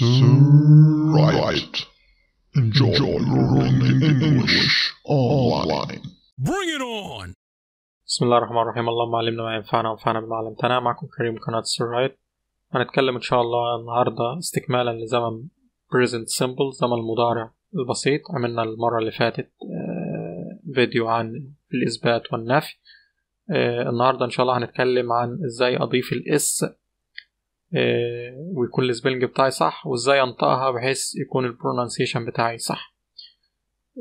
right. Enjoy, Enjoy learning English online. Bring it on! بسم الله الرحمن الرحيم اللهم علمنا ما ينفعنا وانفعنا بما علمتنا معكم كريم من قناة رايت هنتكلم إن شاء الله النهاردة استكمالا لزمن present simple زمن المضارع البسيط عملنا المرة اللي فاتت فيديو عن الإثبات والنفي النهاردة إن شاء الله هنتكلم عن إزاي أضيف الإس آه، ويكون السبيلنج بتاعي صح وازاي انطقها بحيث يكون البرونانسيشن بتاعي صح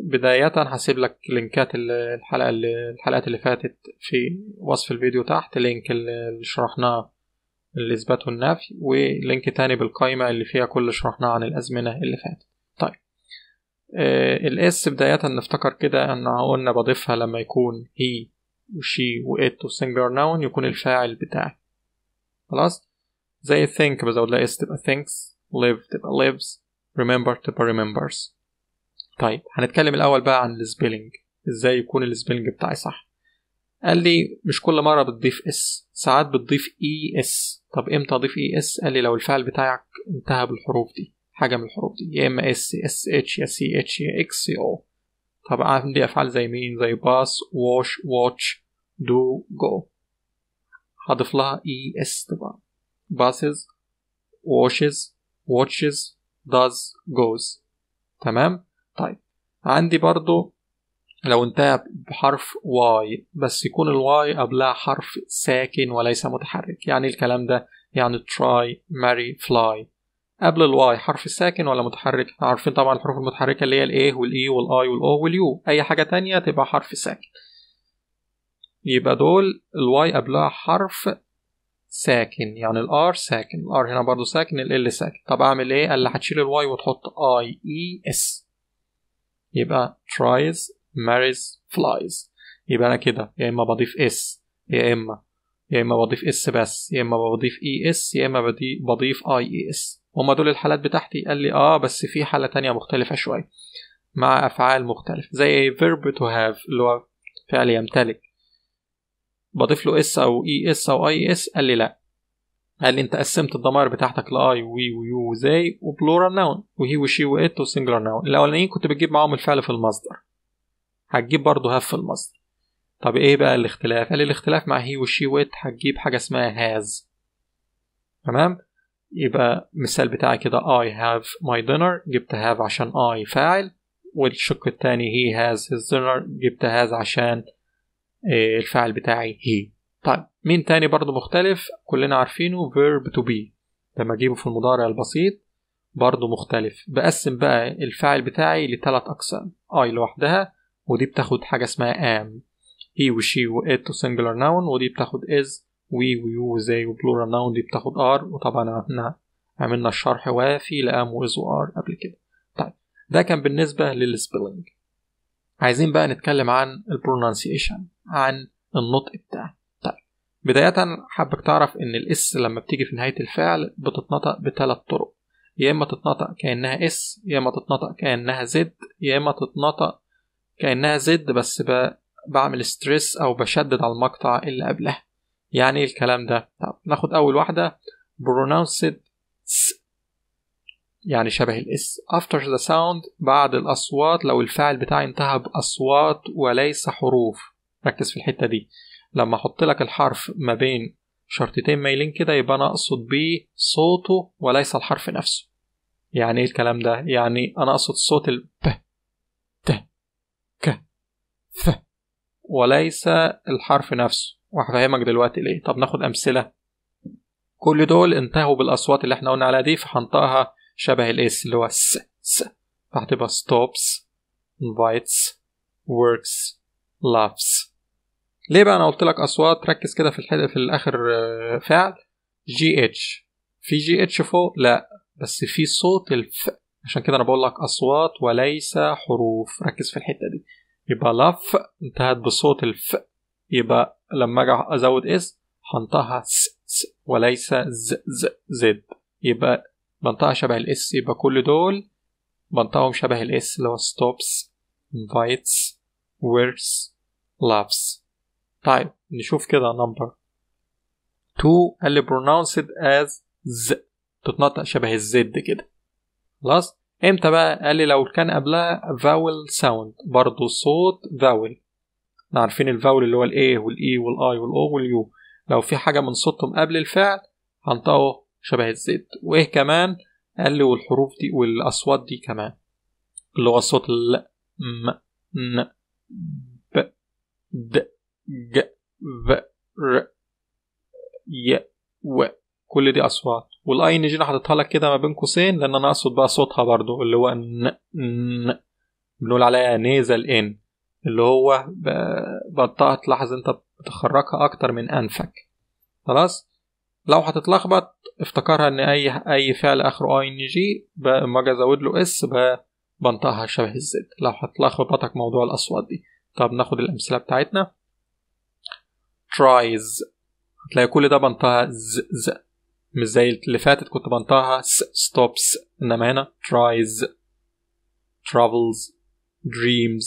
بداية هسيب لك لينكات الحلقة اللي الحلقات اللي فاتت في وصف الفيديو تحت لينك اللي شرحناه الإثبات والنفي ولينك تاني بالقائمة اللي فيها كل اللي شرحناه عن الأزمنة اللي فاتت طيب آه، الاس بداية نفتكر كده ان قلنا بضيفها لما يكون هي وشي وات وسنجلر ناون يكون الفاعل بتاعي خلاص زي think بزود لها اس تبقى thinks live تبقى lives remember تبقى remembers طيب هنتكلم الأول بقى عن السبيلنج ازاي يكون السبيلنج بتاعي صح قال لي مش كل مرة بتضيف اس ساعات بتضيف اي e اس طب امتى اضيف اي e اس قال لي لو الفعل بتاعك انتهى بالحروف دي حاجة من الحروف دي يا اما اس اس اتش يا سي اتش يا اكس يا او طب عندي افعال زي مين زي باس واش واتش دو جو هضيف لها اي اس تبقى باسز واشز واتشز داز جوز تمام طيب عندي برضو لو انتهى بحرف واي بس يكون الواي قبلها حرف ساكن وليس متحرك يعني الكلام ده يعني تراي ماري فلاي قبل الواي حرف ساكن ولا متحرك عارفين طبعا الحروف المتحركة اللي هي الاي والاي e والاي والاو واليو اي حاجة تانية تبقى حرف ساكن يبقى دول الواي قبلها حرف ساكن يعني الار ساكن الار هنا برضو ساكن ال ساكن طب اعمل ايه قال لي هتشيل الواي وتحط اي اي اس يبقى tries marries flies يبقى انا كده يا اما بضيف اس يا اما يا اما بضيف اس بس يا اما بضيف اي e اس يا اما بضيف اي اي اس هما دول الحالات بتاعتي قال لي اه بس في حالة تانية مختلفة شوية مع افعال مختلفة زي verb to have اللي هو فعل يمتلك بضيف له اس او اي e اس او اي اس قال لي لا قال لي انت قسمت الضمائر بتاعتك لاي وي ويو وزي وبلورال ناون وهي وشي وات وسنجلر ناون الاولانيين كنت بتجيب معاهم الفعل في المصدر هتجيب برضه هاف في المصدر طب ايه بقى الاختلاف قال لي الاختلاف مع هي وشي وات هتجيب حاجه اسمها هاز تمام يبقى المثال بتاعي كده I have my dinner جبت have عشان I فاعل والشق التاني he has his dinner جبت has عشان آه، الفعل بتاعي هي طيب مين تاني برضو مختلف كلنا عارفينه verb to be لما اجيبه في المضارع البسيط برضو مختلف بقسم بقى الفعل بتاعي لثلاث اقسام اي لوحدها ودي بتاخد حاجه اسمها am he و she و it و singular noun ودي بتاخد is we و you و they و plural noun دي بتاخد are وطبعا احنا عملنا الشرح وافي لام و is و are قبل كده طيب ده كان بالنسبه للسبيلنج عايزين بقى نتكلم عن البرونانسيشن عن النطق بتاعه طيب بداية حابك تعرف إن الإس لما بتيجي في نهاية الفعل بتتنطق بتلات طرق يا إما تتنطق كأنها إس يا إما تتنطق كأنها زد يا إما تتنطق كأنها زد بس بعمل ستريس أو بشدد على المقطع اللي قبلها يعني إيه الكلام ده طب ناخد أول واحدة pronounced يعني شبه الاس after the sound بعد الأصوات لو الفعل بتاعي انتهى بأصوات وليس حروف ركز في الحتة دي لما أحط لك الحرف ما بين شرطتين مايلين كده يبقى أنا أقصد بيه صوته وليس الحرف نفسه يعني إيه الكلام ده؟ يعني أنا أقصد صوت ال ب ت ك ف وليس الحرف نفسه وهفهمك دلوقتي ليه طب ناخد أمثلة كل دول انتهوا بالأصوات اللي احنا قلنا عليها دي فهنطقها شبه الاس اللي هو س س فهتبقى stops invites works laughs ليه بقى انا قلت لك اصوات ركز كده في الحلقه في الاخر آه، فعل جي اتش في جي اتش فوق لا بس في صوت الف عشان كده انا بقول لك اصوات وليس حروف ركز في الحته دي يبقى لف انتهت بصوت الف يبقى لما اجي ازود اس هنطقها س, س وليس ز ز زد يبقى منطقة شبه الاس يبقى كل دول منطقهم شبه الاس اللي هو stops invites words loves طيب نشوف كده number two اللي pronounced as z تتنطق شبه الزد كده خلاص امتى بقى قال لي لو كان قبلها vowel sound برضه صوت vowel احنا عارفين الفاول اللي هو ال والاي والاي e والاي واليو لو في حاجة من صوتهم قبل الفعل هنطقه شبه الزد وايه كمان قال لي والحروف دي والاصوات دي كمان اللي هو صوت ال م ن ب د ج ف ر ي و كل دي اصوات والاي ان جي انا حاططها لك كده ما بين قوسين لان انا اقصد بقى صوتها برضو اللي هو ن ن بنقول عليها نيزل ان اللي هو بطاقه بتلاحظ انت بتخرجها اكتر من انفك خلاص لو هتتلخبط افتكرها ان اي اي فعل اخره اي ان جي اما اجي ازود له اس بنطقها شبه الزد لو هتلخبطك موضوع الاصوات دي طب ناخد الامثله بتاعتنا tries هتلاقي كل ده بنطقها ز ز مش زي اللي فاتت كنت بنطقها س ستوبس انما هنا tries travels dreams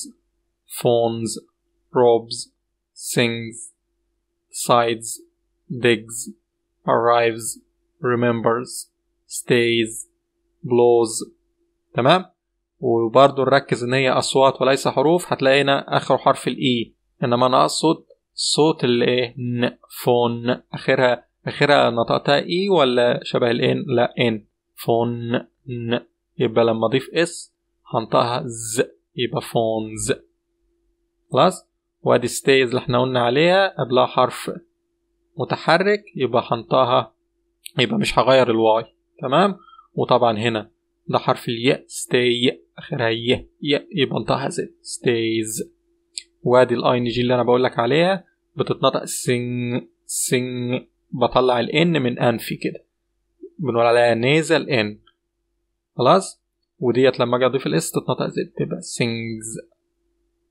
phones robs sings sides digs arrives remembers stays blows تمام وبرضه نركز ان هي اصوات وليس حروف هتلاقي هنا اخر حرف الاي e. انما انا اقصد صوت الايه ن فون اخرها اخرها نطقتها اي e ولا شبه الان لا ان فون ن يبقى لما اضيف اس هنطقها ز يبقى فونز خلاص وادي ستيز اللي احنا قلنا عليها قبلها حرف متحرك يبقى هنطقها يبقى مش هغير الواي تمام وطبعا هنا ده حرف الياء ستاي اخرها ي ي يبقى انطقها زد ستايز وادي الاي ان جي اللي انا بقول لك عليها بتتنطق سن سن بطلع الان من انفي كده بنقول عليها نيزل ان خلاص وديت لما اجي اضيف الاس تتنطق زد تبقى سينجز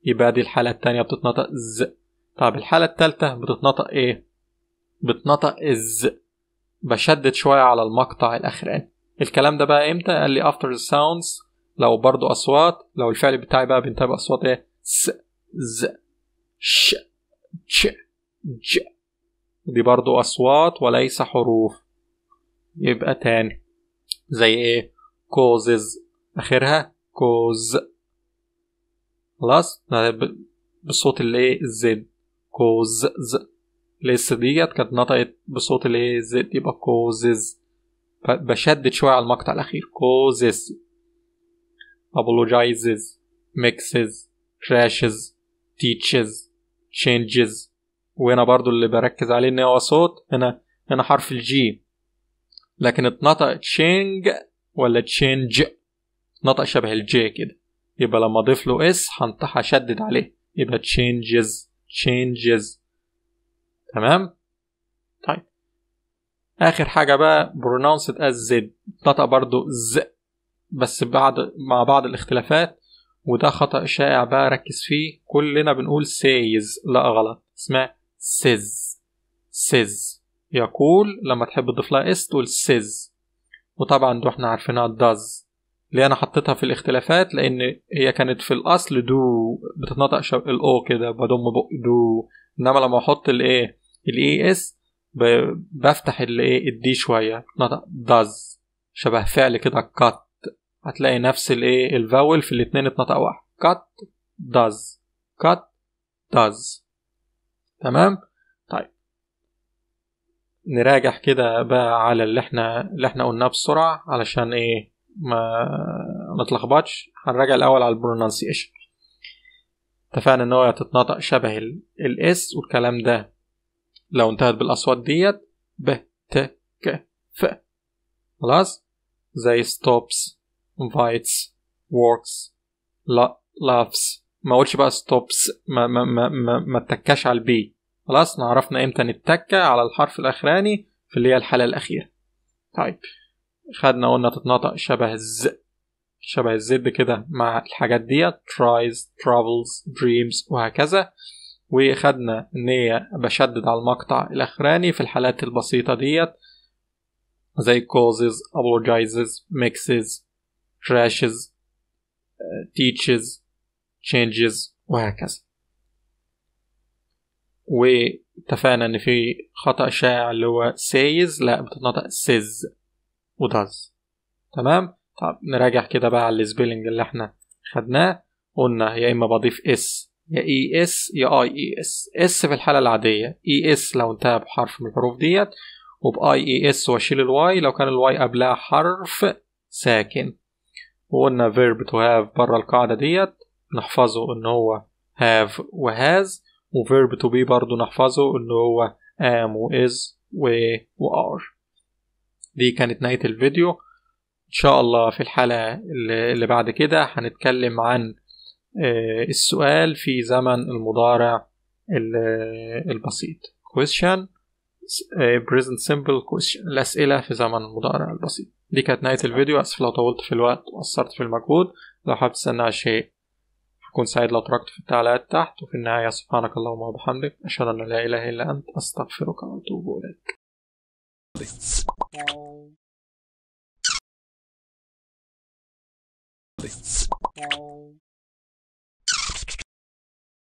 يبقى دي الحالة التانية بتتنطق ز طب الحالة التالتة بتتنطق ايه بتنطق از بشدد شوية على المقطع الأخراني الكلام ده بقى امتى قال لي after the sounds لو برضو أصوات لو الفعل بتاعي بقى بينتبه أصوات ايه س ز ش ش ج دي برضو أصوات وليس حروف يبقى تاني زي ايه causes آخرها cause خلاص بالصوت اللي ايه الزد causes الاس ديت كانت نطقت بصوت الايه زد يبقى كوزز بشدد شويه على المقطع الاخير كوزز apologizes mixes crashes teaches changes وهنا برضو اللي بركز عليه ان هو صوت هنا هنا حرف الجي لكن اتنطق تشينج ولا تشينج نطق شبه الجي كده يبقى لما اضيف له اس هشدد عليه يبقى changes changes تمام طيب اخر حاجه بقى برونونسد از زد نطق برضو ز بس بعد مع بعض الاختلافات وده خطا شائع بقى ركز فيه كلنا بنقول سايز لا غلط اسمها سيز سيز يقول لما تحب تضيف لها اس تقول سيز وطبعا دو احنا عارفينها داز ليه انا حطيتها في الاختلافات لان هي كانت في الاصل دو بتتنطق الاو كده بضم بق دو انما لما احط الايه الاي اس بفتح الايه الدي شويه داز شبه فعل كده كات هتلاقي نفس الايه الفاول في الاتنين اتنطق واحد كات داز كات داز تمام طيب نراجع كده بقى على اللي احنا اللي احنا قلناه بسرعه علشان ايه ما نتلخبطش هنراجع الاول على البرونانسيشن اتفقنا ان هو تتنطق شبه الاس والكلام ده لو انتهت بالاصوات ديت ب ت ك ف خلاص زي stops invites works لا laughs ما اقولش بقى stops ما ما ما ما, ما اتكاش على البي خلاص عرفنا امتى نتك على الحرف الاخراني في اللي هي الحاله الاخيره طيب خدنا قلنا تتنطق شبه الز شبه الزد كده مع الحاجات ديت tries travels dreams وهكذا وخدنا ان هي بشدد على المقطع الاخراني في الحالات البسيطه ديت زي causes apologizes mixes crashes آه، teaches changes وهكذا واتفقنا ان في خطا شائع اللي هو says لا بتتنطق says does تمام طب نراجع كده بقى على السبيلنج اللي احنا خدناه قلنا يا اما بضيف اس E يا اي اس يا اي اي اس اس في الحاله العاديه اي e اس لو انتهى بحرف من الحروف ديت وباي اي اس e واشيل الواي لو كان الواي قبلها حرف ساكن وقلنا فيرب تو هاف بره القاعده ديت نحفظه ان هو هاف وهاز وفيرب تو بي برضه نحفظه ان هو ام واز وار دي كانت نهايه الفيديو ان شاء الله في الحلقه اللي بعد كده هنتكلم عن آه، السؤال في زمن المضارع البسيط question آه، present simple question الأسئلة في زمن المضارع البسيط دي كانت نهاية الفيديو أسف لو طولت في الوقت وقصرت في المجهود لو حابب تستنى شيء أكون سعيد لو تركت في التعليقات تحت وفي النهاية سبحانك اللهم وبحمدك أشهد أن لا إله إلا أنت أستغفرك وأتوب إليك Bye.